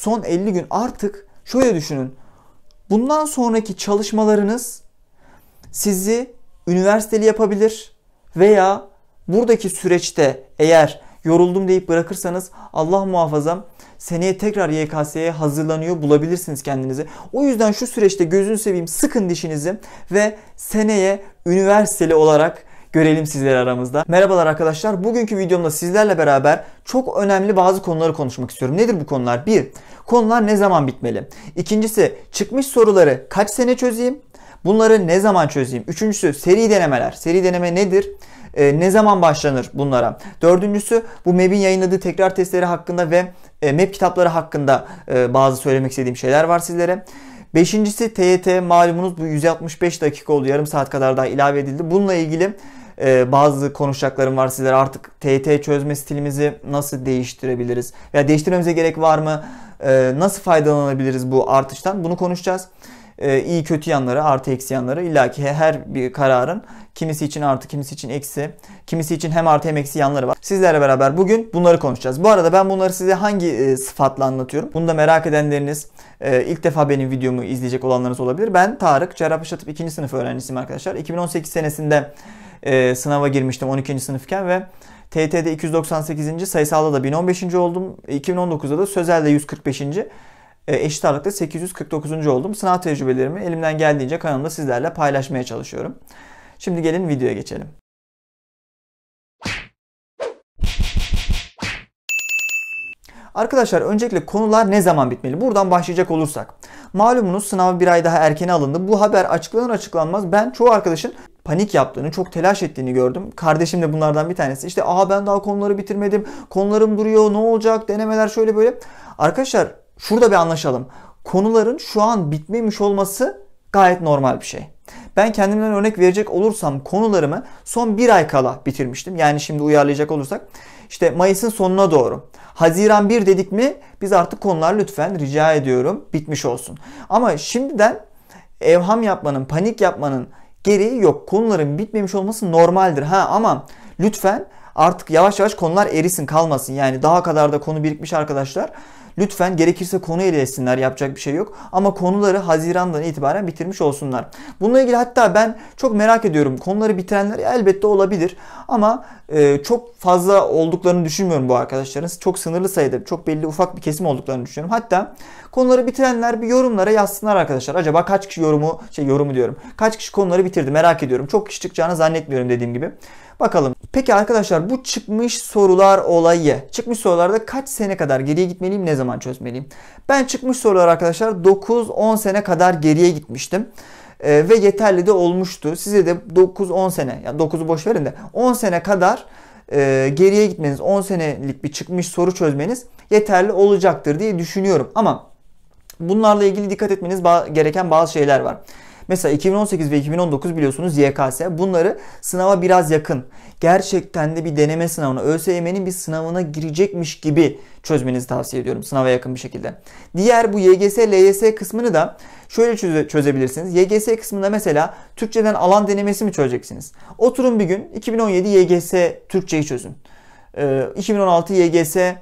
son 50 gün artık şöyle düşünün. Bundan sonraki çalışmalarınız sizi üniversiteli yapabilir veya buradaki süreçte eğer yoruldum deyip bırakırsanız Allah muhafaza seneye tekrar YKS'ye hazırlanıyor bulabilirsiniz kendinizi. O yüzden şu süreçte gözünü seveyim sıkın dişinizi ve seneye üniversiteli olarak görelim sizleri aramızda. Merhabalar arkadaşlar. Bugünkü videomda sizlerle beraber çok önemli bazı konuları konuşmak istiyorum. Nedir bu konular? Bir, konular ne zaman bitmeli? İkincisi, çıkmış soruları kaç sene çözeyim? Bunları ne zaman çözeyim? Üçüncüsü seri denemeler. Seri deneme nedir? E, ne zaman başlanır bunlara? Dördüncüsü bu MEB'in yayınladığı tekrar testleri hakkında ve e, MEB kitapları hakkında e, bazı söylemek istediğim şeyler var sizlere. Beşincisi TYT malumunuz bu 165 dakika oldu. Yarım saat kadar daha ilave edildi. Bununla ilgili e, bazı konuşacaklarım var sizlere. Artık TYT çözme stilimizi nasıl değiştirebiliriz? Veya değiştirmemize gerek var mı? E, nasıl faydalanabiliriz bu artıştan? Bunu konuşacağız. E, iyi kötü yanları, artı eksi yanları illaki her bir kararın Kimisi için artı, kimisi için eksi. Kimisi için hem artı hem eksi yanları var. Sizlerle beraber bugün bunları konuşacağız. Bu arada ben bunları size hangi e, sıfatla anlatıyorum? Bunu da merak edenleriniz e, ilk defa benim videomu izleyecek olanlarınız olabilir. Ben Tarık, Cerrahpaşa Tıp 2. sınıf öğrencisiyim arkadaşlar. 2018 senesinde e, sınava girmiştim 12. sınıfken ve TT'de 298. sayısalda da 1015. oldum. 2019'da da Sözel'de 145. E, eşit ağırlıkta 849. oldum. Sınav tecrübelerimi elimden geldiğince kanalımda sizlerle paylaşmaya çalışıyorum. Şimdi gelin videoya geçelim. Arkadaşlar öncelikle konular ne zaman bitmeli? Buradan başlayacak olursak. Malumunuz sınav bir ay daha erken alındı. Bu haber açıklanır açıklanmaz ben çoğu arkadaşın panik yaptığını, çok telaş ettiğini gördüm. Kardeşim de bunlardan bir tanesi. İşte aa ben daha konuları bitirmedim, konularım duruyor, ne olacak, denemeler şöyle böyle. Arkadaşlar şurada bir anlaşalım. Konuların şu an bitmemiş olması gayet normal bir şey. Ben kendimden örnek verecek olursam konularımı son bir ay kala bitirmiştim. Yani şimdi uyarlayacak olursak işte Mayıs'ın sonuna doğru. Haziran 1 dedik mi biz artık konular lütfen rica ediyorum bitmiş olsun. Ama şimdiden evham yapmanın, panik yapmanın gereği yok. Konuların bitmemiş olması normaldir. Ha ama lütfen artık yavaş yavaş konular erisin kalmasın. Yani daha kadar da konu birikmiş arkadaşlar. Lütfen gerekirse konu ele etsinler yapacak bir şey yok. Ama konuları Haziran'dan itibaren bitirmiş olsunlar. Bununla ilgili hatta ben çok merak ediyorum. Konuları bitirenler elbette olabilir. Ama e, çok fazla olduklarını düşünmüyorum bu arkadaşların. Çok sınırlı sayıda, çok belli ufak bir kesim olduklarını düşünüyorum. Hatta konuları bitirenler bir yorumlara yazsınlar arkadaşlar. Acaba kaç kişi yorumu, şey yorumu diyorum. Kaç kişi konuları bitirdi merak ediyorum. Çok kişi çıkacağını zannetmiyorum dediğim gibi. Bakalım. Peki arkadaşlar bu çıkmış sorular olayı. Çıkmış sorularda kaç sene kadar geriye gitmeliyim ne zaman? zaman çözmeliyim? Ben çıkmış sorular arkadaşlar 9-10 sene kadar geriye gitmiştim. E, ve yeterli de olmuştu. Size de 9-10 sene, yani 9'u boş verin de 10 sene kadar e, geriye gitmeniz, 10 senelik bir çıkmış soru çözmeniz yeterli olacaktır diye düşünüyorum. Ama bunlarla ilgili dikkat etmeniz gereken bazı şeyler var. Mesela 2018 ve 2019 biliyorsunuz YKS. Bunları sınava biraz yakın. Gerçekten de bir deneme sınavına, ÖSYM'nin bir sınavına girecekmiş gibi çözmenizi tavsiye ediyorum sınava yakın bir şekilde. Diğer bu YGS, LYS kısmını da şöyle çöze, çözebilirsiniz. YGS kısmında mesela Türkçeden alan denemesi mi çözeceksiniz? Oturun bir gün 2017 YGS Türkçeyi çözün. Ee, 2016 YGS e,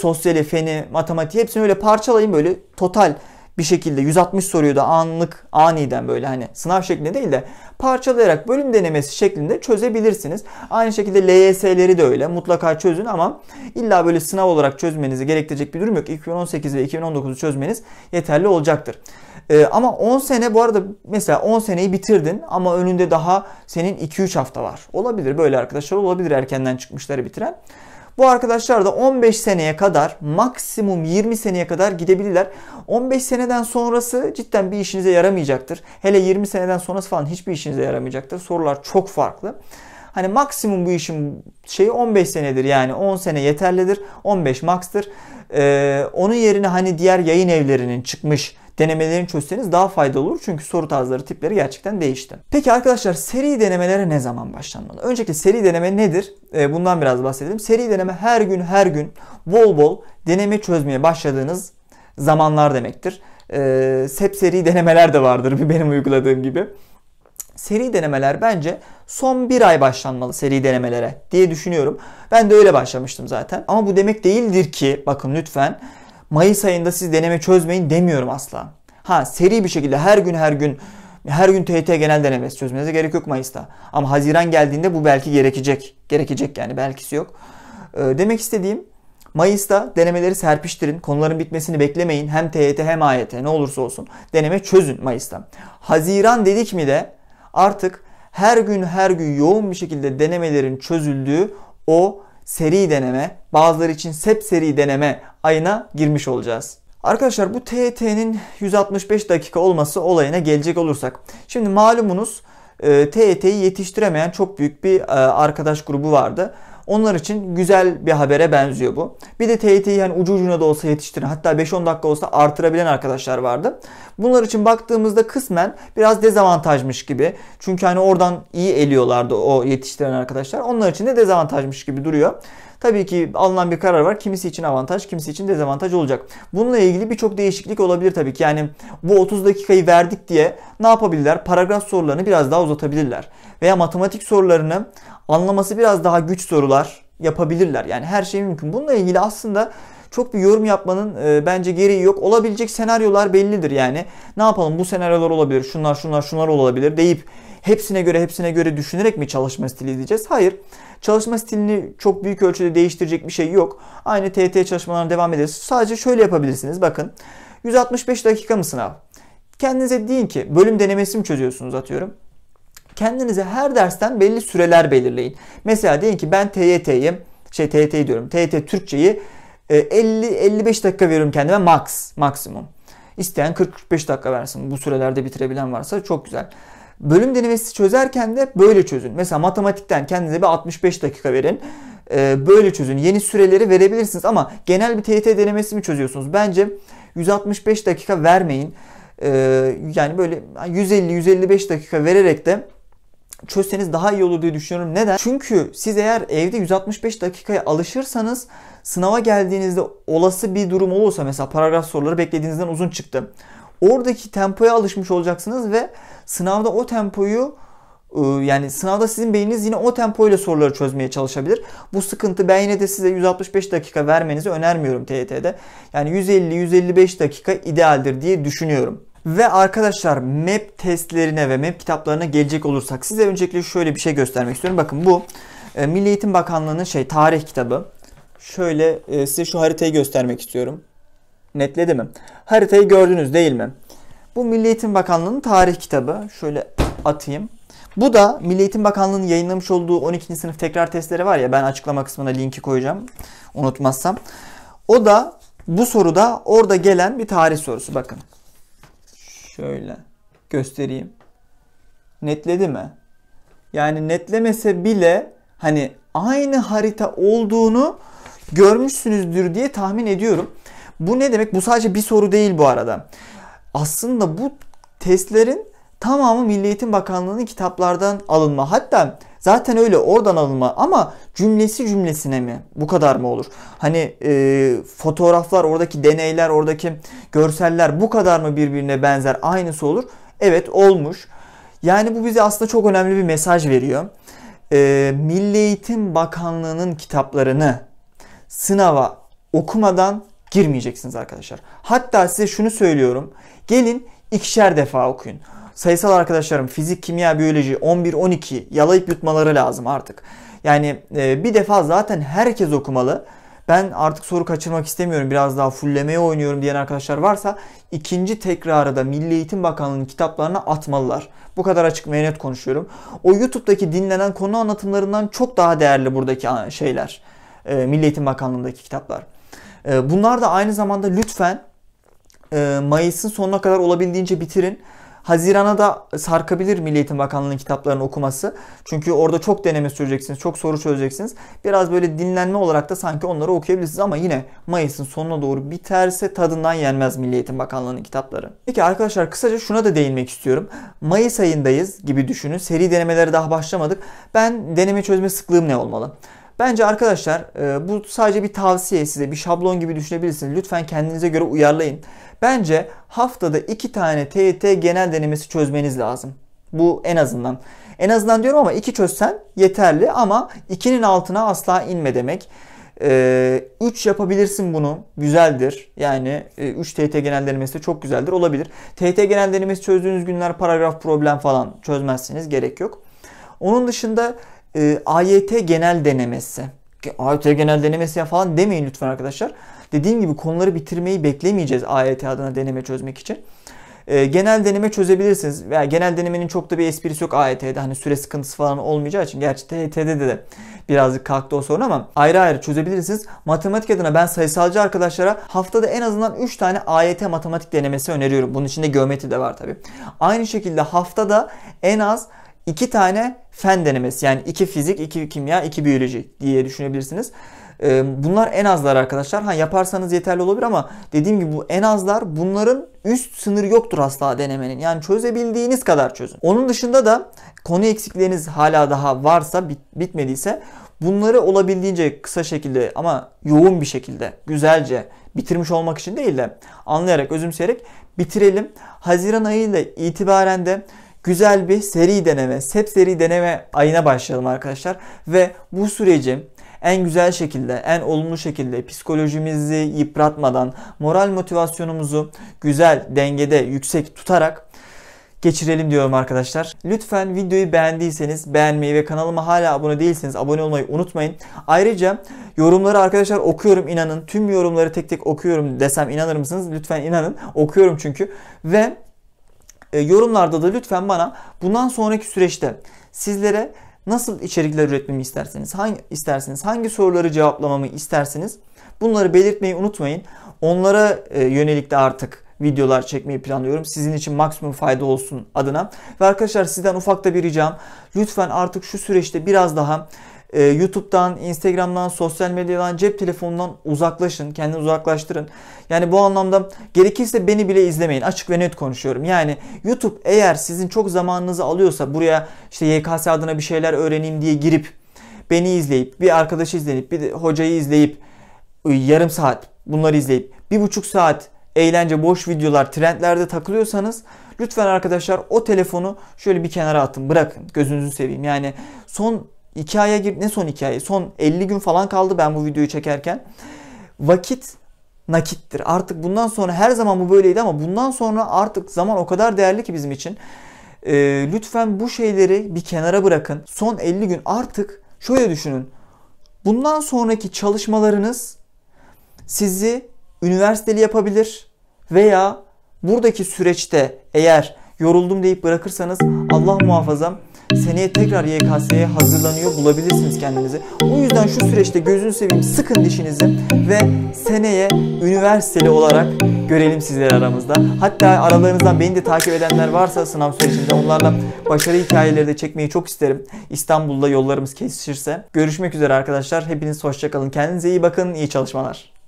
sosyali, feni, matematiği hepsini öyle parçalayın böyle total bir şekilde 160 soruyu da anlık aniden böyle hani sınav şeklinde değil de parçalayarak bölüm denemesi şeklinde çözebilirsiniz. Aynı şekilde LYS'leri de öyle mutlaka çözün ama illa böyle sınav olarak çözmenizi gerektirecek bir durum yok. 2018 ve 2019'u çözmeniz yeterli olacaktır. Ee, ama 10 sene bu arada mesela 10 seneyi bitirdin ama önünde daha senin 2-3 hafta var. Olabilir böyle arkadaşlar olabilir erkenden çıkmışları bitiren. Bu arkadaşlar da 15 seneye kadar maksimum 20 seneye kadar gidebilirler. 15 seneden sonrası cidden bir işinize yaramayacaktır. Hele 20 seneden sonrası falan hiçbir işinize yaramayacaktır. Sorular çok farklı. Hani maksimum bu işin şeyi 15 senedir yani 10 sene yeterlidir. 15 makstır. Ee, onun yerine hani diğer yayın evlerinin çıkmış denemelerini çözseniz daha faydalı olur. Çünkü soru tarzları tipleri gerçekten değişti. Peki arkadaşlar seri denemelere ne zaman başlanmalı? Öncelikle seri deneme nedir? Ee, bundan biraz bahsedelim. Seri deneme her gün her gün bol bol deneme çözmeye başladığınız zamanlar demektir. Ee, hep seri denemeler de vardır bir benim uyguladığım gibi seri denemeler bence son bir ay başlanmalı seri denemelere diye düşünüyorum. Ben de öyle başlamıştım zaten. Ama bu demek değildir ki bakın lütfen Mayıs ayında siz deneme çözmeyin demiyorum asla. Ha seri bir şekilde her gün her gün her gün TYT genel denemesi çözmenize gerek yok Mayıs'ta. Ama Haziran geldiğinde bu belki gerekecek. Gerekecek yani belkisi yok. E, demek istediğim Mayıs'ta denemeleri serpiştirin. Konuların bitmesini beklemeyin. Hem TYT hem AYT ne olursa olsun. Deneme çözün Mayıs'ta. Haziran dedik mi de artık her gün her gün yoğun bir şekilde denemelerin çözüldüğü o seri deneme, bazıları için sep seri deneme ayına girmiş olacağız. Arkadaşlar bu TYT'nin 165 dakika olması olayına gelecek olursak. Şimdi malumunuz e, TYT'yi yetiştiremeyen çok büyük bir e, arkadaş grubu vardı. Onlar için güzel bir habere benziyor bu. Bir de TYT'yi yani ucu ucuna da olsa yetiştiren hatta 5-10 dakika olsa artırabilen arkadaşlar vardı. Bunlar için baktığımızda kısmen biraz dezavantajmış gibi. Çünkü hani oradan iyi eliyorlardı o yetiştiren arkadaşlar. Onlar için de dezavantajmış gibi duruyor. Tabii ki alınan bir karar var. Kimisi için avantaj, kimisi için dezavantaj olacak. Bununla ilgili birçok değişiklik olabilir tabii ki. Yani bu 30 dakikayı verdik diye ne yapabilirler? Paragraf sorularını biraz daha uzatabilirler. Veya matematik sorularını anlaması biraz daha güç sorular yapabilirler. Yani her şey mümkün. Bununla ilgili aslında çok bir yorum yapmanın e, bence gereği yok. Olabilecek senaryolar bellidir yani. Ne yapalım bu senaryolar olabilir, şunlar şunlar şunlar olabilir deyip hepsine göre hepsine göre düşünerek mi çalışma stili izleyeceğiz? Hayır. Çalışma stilini çok büyük ölçüde değiştirecek bir şey yok. Aynı TT çalışmalarına devam ederiz. Sadece şöyle yapabilirsiniz bakın. 165 dakika mı sınav? Kendinize deyin ki bölüm denemesi mi çözüyorsunuz atıyorum kendinize her dersten belli süreler belirleyin. Mesela diyelim ki ben TYT'yim. Şey TYT'yi diyorum. TYT Türkçeyi 50-55 e, dakika veriyorum kendime max maksimum. İsteyen 40-45 dakika versin. Bu sürelerde bitirebilen varsa çok güzel. Bölüm denemesi çözerken de böyle çözün. Mesela matematikten kendinize bir 65 dakika verin. E, böyle çözün. Yeni süreleri verebilirsiniz ama genel bir TYT denemesi mi çözüyorsunuz? Bence 165 dakika vermeyin. E, yani böyle 150-155 dakika vererek de çözseniz daha iyi olur diye düşünüyorum. Neden? Çünkü siz eğer evde 165 dakikaya alışırsanız sınava geldiğinizde olası bir durum olursa mesela paragraf soruları beklediğinizden uzun çıktı. Oradaki tempoya alışmış olacaksınız ve sınavda o tempoyu e, yani sınavda sizin beyniniz yine o tempoyla soruları çözmeye çalışabilir. Bu sıkıntı ben yine de size 165 dakika vermenizi önermiyorum TYT'de. Yani 150-155 dakika idealdir diye düşünüyorum. Ve arkadaşlar map testlerine ve map kitaplarına gelecek olursak size öncelikle şöyle bir şey göstermek istiyorum. Bakın bu e, Milli Eğitim Bakanlığı'nın şey tarih kitabı. Şöyle e, size şu haritayı göstermek istiyorum. Netledi mi? Haritayı gördünüz değil mi? Bu Milli Eğitim Bakanlığı'nın tarih kitabı. Şöyle atayım. Bu da Milli Eğitim Bakanlığı'nın yayınlamış olduğu 12. sınıf tekrar testleri var ya ben açıklama kısmına linki koyacağım unutmazsam. O da bu soruda orada gelen bir tarih sorusu bakın. Şöyle göstereyim. Netledi mi? Yani netlemese bile hani aynı harita olduğunu görmüşsünüzdür diye tahmin ediyorum. Bu ne demek? Bu sadece bir soru değil bu arada. Aslında bu testlerin tamamı Milli Eğitim Bakanlığı'nın kitaplardan alınma. Hatta Zaten öyle oradan alınma ama cümlesi cümlesine mi? Bu kadar mı olur? Hani e, fotoğraflar, oradaki deneyler, oradaki görseller bu kadar mı birbirine benzer? Aynısı olur. Evet olmuş. Yani bu bize aslında çok önemli bir mesaj veriyor. E, Milli Eğitim Bakanlığı'nın kitaplarını sınava okumadan girmeyeceksiniz arkadaşlar. Hatta size şunu söylüyorum. Gelin ikişer defa okuyun sayısal arkadaşlarım fizik, kimya, biyoloji 11-12 yalayıp yutmaları lazım artık. Yani e, bir defa zaten herkes okumalı. Ben artık soru kaçırmak istemiyorum biraz daha fullemeye oynuyorum diyen arkadaşlar varsa ikinci tekrarı da Milli Eğitim Bakanlığı'nın kitaplarına atmalılar. Bu kadar açık ve net konuşuyorum. O YouTube'daki dinlenen konu anlatımlarından çok daha değerli buradaki şeyler. E, Milli Eğitim Bakanlığı'ndaki kitaplar. E, bunlar da aynı zamanda lütfen e, Mayıs'ın sonuna kadar olabildiğince bitirin. Haziran'a da sarkabilir Milli Eğitim Bakanlığı'nın kitaplarını okuması. Çünkü orada çok deneme süreceksiniz, çok soru çözeceksiniz. Biraz böyle dinlenme olarak da sanki onları okuyabilirsiniz ama yine Mayıs'ın sonuna doğru biterse tadından yenmez Milli Eğitim Bakanlığı'nın kitapları. Peki arkadaşlar kısaca şuna da değinmek istiyorum. Mayıs ayındayız gibi düşünün. Seri denemelere daha başlamadık. Ben deneme çözme sıklığım ne olmalı? Bence arkadaşlar e, bu sadece bir tavsiye size bir şablon gibi düşünebilirsiniz. Lütfen kendinize göre uyarlayın. Bence haftada iki tane TYT genel denemesi çözmeniz lazım. Bu en azından. En azından diyorum ama iki çözsen yeterli ama ikinin altına asla inme demek. 3 ee, yapabilirsin bunu. Güzeldir. Yani 3 e, TT genel denemesi de çok güzeldir. Olabilir. TT genel denemesi çözdüğünüz günler paragraf problem falan çözmezsiniz. Gerek yok. Onun dışında e, AYT genel denemesi. AYT genel denemesi ya falan demeyin lütfen arkadaşlar. Dediğim gibi konuları bitirmeyi beklemeyeceğiz AYT adına deneme çözmek için. E, genel deneme çözebilirsiniz. Veya yani genel denemenin çok da bir esprisi yok AYT'de. Hani süre sıkıntısı falan olmayacağı için. Gerçi TET'de de, de birazcık kalktı o sorun ama ayrı ayrı çözebilirsiniz. Matematik adına ben sayısalcı arkadaşlara haftada en azından 3 tane AYT matematik denemesi öneriyorum. Bunun içinde geometri de var tabii. Aynı şekilde haftada en az iki tane fen denemesi yani iki fizik, iki kimya, iki biyoloji diye düşünebilirsiniz. Ee, bunlar en azlar arkadaşlar. Ha yaparsanız yeterli olabilir ama dediğim gibi bu en azlar bunların üst sınır yoktur asla denemenin. Yani çözebildiğiniz kadar çözün. Onun dışında da konu eksikleriniz hala daha varsa bitmediyse bunları olabildiğince kısa şekilde ama yoğun bir şekilde güzelce bitirmiş olmak için değil de anlayarak özümseyerek bitirelim. Haziran ayı ile itibaren de güzel bir seri deneme, sep seri deneme ayına başlayalım arkadaşlar. Ve bu süreci en güzel şekilde, en olumlu şekilde psikolojimizi yıpratmadan, moral motivasyonumuzu güzel, dengede, yüksek tutarak geçirelim diyorum arkadaşlar. Lütfen videoyu beğendiyseniz beğenmeyi ve kanalıma hala abone değilseniz abone olmayı unutmayın. Ayrıca yorumları arkadaşlar okuyorum inanın. Tüm yorumları tek tek okuyorum desem inanır mısınız? Lütfen inanın. Okuyorum çünkü. Ve e, yorumlarda da lütfen bana bundan sonraki süreçte sizlere nasıl içerikler üretmemi isterseniz, hangi istersiniz, hangi soruları cevaplamamı isterseniz bunları belirtmeyi unutmayın. Onlara e, yönelik de artık videolar çekmeyi planlıyorum. Sizin için maksimum fayda olsun adına. Ve arkadaşlar sizden ufakta bir ricam. Lütfen artık şu süreçte biraz daha e, YouTube'dan, Instagram'dan, sosyal medyadan, cep telefonundan uzaklaşın. Kendinizi uzaklaştırın. Yani bu anlamda gerekirse beni bile izlemeyin. Açık ve net konuşuyorum. Yani YouTube eğer sizin çok zamanınızı alıyorsa buraya işte YKS adına bir şeyler öğreneyim diye girip beni izleyip, bir arkadaşı izleyip, bir hocayı izleyip ıı, yarım saat bunları izleyip bir buçuk saat eğlence, boş videolar, trendlerde takılıyorsanız lütfen arkadaşlar o telefonu şöyle bir kenara atın, bırakın. Gözünüzü seveyim. Yani son 2 aya gir ne son 2 ay? Son 50 gün falan kaldı ben bu videoyu çekerken. Vakit nakittir. Artık bundan sonra her zaman bu böyleydi ama bundan sonra artık zaman o kadar değerli ki bizim için. ee, lütfen bu şeyleri bir kenara bırakın. Son 50 gün artık şöyle düşünün. Bundan sonraki çalışmalarınız sizi üniversiteli yapabilir veya buradaki süreçte eğer yoruldum deyip bırakırsanız Allah muhafaza Seneye tekrar YKS'ye hazırlanıyor bulabilirsiniz kendinizi. O yüzden şu süreçte gözünü seveyim sıkın dişinizi ve seneye üniversiteli olarak görelim sizleri aramızda. Hatta aralarınızdan beni de takip edenler varsa sınav sürecinde onlarla başarı hikayeleri de çekmeyi çok isterim. İstanbul'da yollarımız kesişirse. Görüşmek üzere arkadaşlar. Hepiniz hoşçakalın. Kendinize iyi bakın. İyi çalışmalar.